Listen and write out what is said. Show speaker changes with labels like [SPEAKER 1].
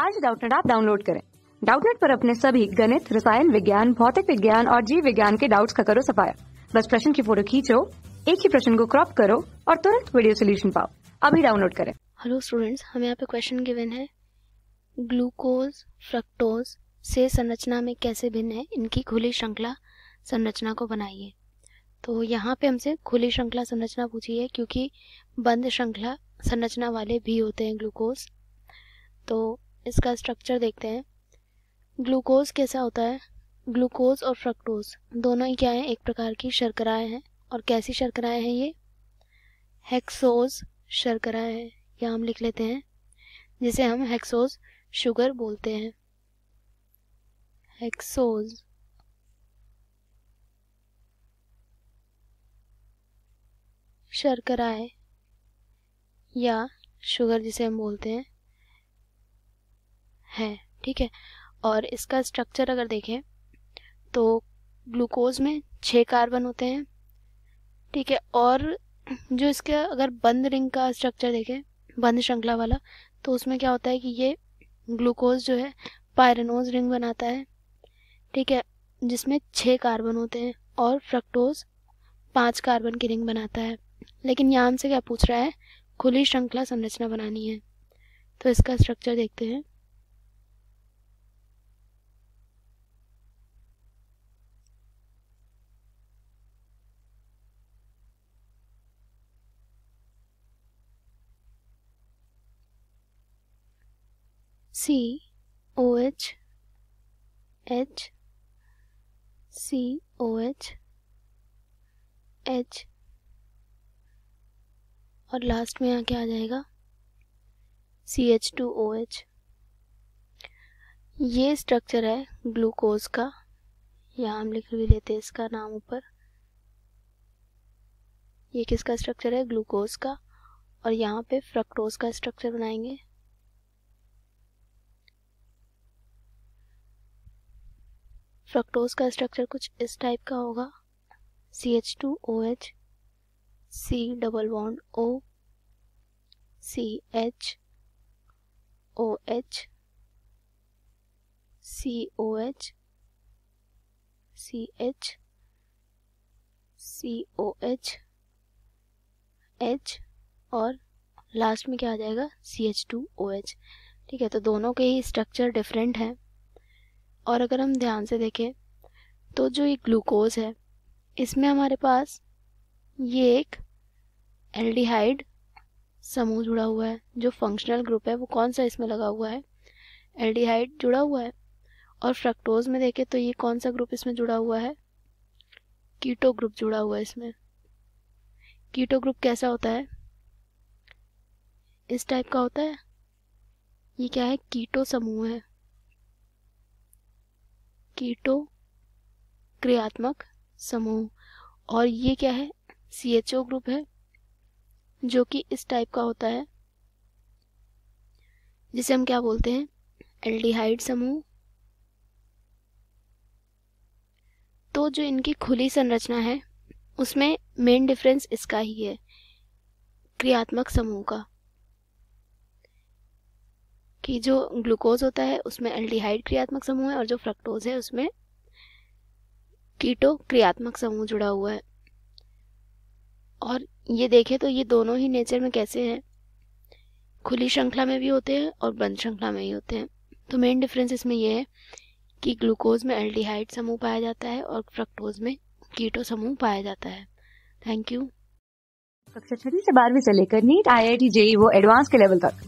[SPEAKER 1] आज डाउटनेट आप डाउनलोड करें डाउटनेट पर अपने सभी गणित रसायन विज्ञान भौतिक विज्ञान और जीव विज्ञान के डाउट्स का करो सफाया बस प्रश्न की फोटो खींचो एक ही प्रश्न को क्रॉप करो और तुरंत वीडियो सोल्यूशन पाओ अभी डाउनलोड करें हेलो स्टूडेंट्स हमें यहाँ पे क्वेश्चन गिवन है ग्लूकोज फ्रक्टोज से संरचना में कैसे भिन्न है इनकी खुली श्रृंखला संरचना को बनाइए तो यहाँ पे हमसे खुली श्रृंखला संरचना पूछी है क्योंकि बंद श्रृंखला संरचना वाले भी होते हैं ग्लूकोज तो इसका स्ट्रक्चर देखते हैं ग्लूकोज कैसा होता है ग्लूकोज और फ्रक्टोज दोनों ही क्या हैं एक प्रकार की शर्कराएं हैं और कैसी शर्कराएं हैं ये हेक्सोज शर्कराएं हैं या हम लिख लेते हैं जिसे हम हेक्सोज शुगर बोलते हैं हेक्सोज शर्कराएं या शुगर जिसे हम बोलते हैं है ठीक है और इसका स्ट्रक्चर अगर देखें तो ग्लूकोज में छः कार्बन होते हैं ठीक है और जो इसका अगर बंद रिंग का स्ट्रक्चर देखें बंद श्रृंखला वाला तो उसमें क्या होता है कि ये ग्लूकोज जो है पायरनोज रिंग बनाता है ठीक है जिसमें छः कार्बन होते हैं और फ्रक्टोज पाँच कार्बन की रिंग बनाता है लेकिन यहाँ से क्या पूछ रहा है खुली श्रृंखला संरचना बनानी है तो इसका स्ट्रक्चर देखते हैं C O H C H H और लास्ट में यहाँ क्या आ जाएगा C H two O H ये स्ट्रक्चर है ग्लूकोज का यहाँ हम लिख भी लेते हैं इसका नाम ऊपर ये किसका स्ट्रक्चर है ग्लूकोज का और यहाँ पे फ्रक्टोज का स्ट्रक्चर बनाएंगे फ्रक्टोज का स्ट्रक्चर कुछ इस टाइप का होगा C H two O H C double bond O C H O H C O H C H C O H H और लास्ट में क्या आ जाएगा C H two O H ठीक है तो दोनों के ही स्ट्रक्चर डिफरेंट हैं और अगर हम ध्यान से देखें तो जो ये ग्लूकोज है इसमें हमारे पास ये एक एल्डिहाइड समूह जुड़ा हुआ है जो फंक्शनल ग्रुप है वो कौन सा इसमें लगा हुआ है एल्डिहाइड जुड़ा हुआ है और फ्रक्टोज में देखें तो ये कौन सा ग्रुप इसमें जुड़ा हुआ है कीटो ग्रुप जुड़ा हुआ है इसमें कीटो ग्रुप कैसा होता है इस टाइप का होता है ये क्या है कीटो समूह है कीटो क्रियात्मक समूह और ये क्या है सी एच ओ ग्रुप है जो कि इस टाइप का होता है जिसे हम क्या बोलते हैं एल्डिहाइड समूह तो जो इनकी खुली संरचना है उसमें मेन डिफरेंस इसका ही है क्रियात्मक समूह का कि जो ग्लूकोज होता है उसमें एल्डिहाइड क्रियात्मक समूह है और जो फ्रक्टोज है उसमें कीटो क्रियात्मक समूह जुड़ा हुआ है और ये देखें तो ये दोनों ही नेचर में कैसे हैं खुली श्रृंखला में भी होते हैं और बंद श्रृंखला में ही होते हैं तो मेन डिफरेंस इसमें यह है कि ग्लूकोज में एल्डिहाइड समूह पाया जाता है और फ्रक्टोज में कीटो समूह पाया जाता है थैंक यू कक्षा छठी से बारहवीं से लेकर NEET I I T JEE वो एडवांस के लेवल तक